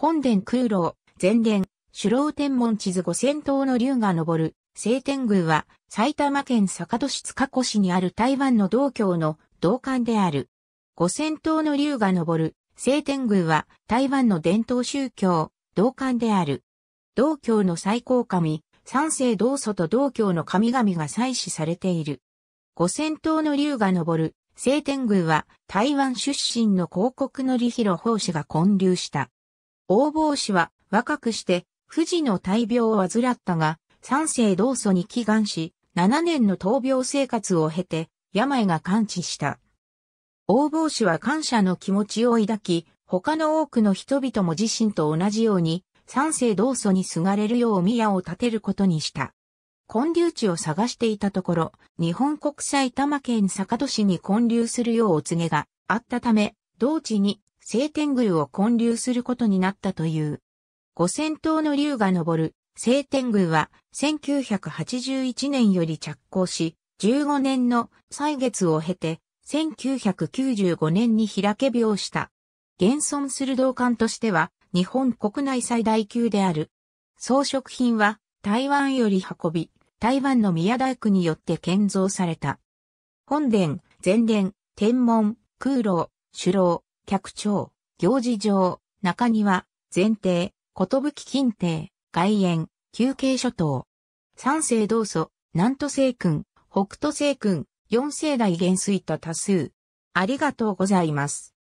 本殿空楼、前殿、首楼天文地図五千頭の竜が昇る、聖天宮は埼玉県坂戸市塚越にある台湾の道教の道館である。五千頭の竜が昇る、聖天宮は台湾の伝統宗教、道館である。道教の最高神、三世道祖と道教の神々が祭祀されている。五千頭の竜が昇る、聖天宮は台湾出身の広告の利広法師が建立した。王坊氏は若くして富士の大病を患ったが、三世同祖に祈願し、7年の闘病生活を経て、病が完治した。王坊氏は感謝の気持ちを抱き、他の多くの人々も自身と同じように、三世同祖にすがれるよう宮を建てることにした。建立地を探していたところ、日本国際多摩県坂戸市に建立するようお告げがあったため、同地に聖天宮を建立することになったという。五千頭の竜が昇る聖天宮は1981年より着工し、15年の歳月を経て、1995年に開け病した。現存する道館としては、日本国内最大級である。装飾品は、台湾より運び、台湾の宮大工によって建造された。本殿、前殿、天文、空楼、主楼、客長、行事場、中庭、前提、寿近帝、外苑、休憩諸島。三世道祖、南都西君、北都星君、四世代元帥と多数。ありがとうございます。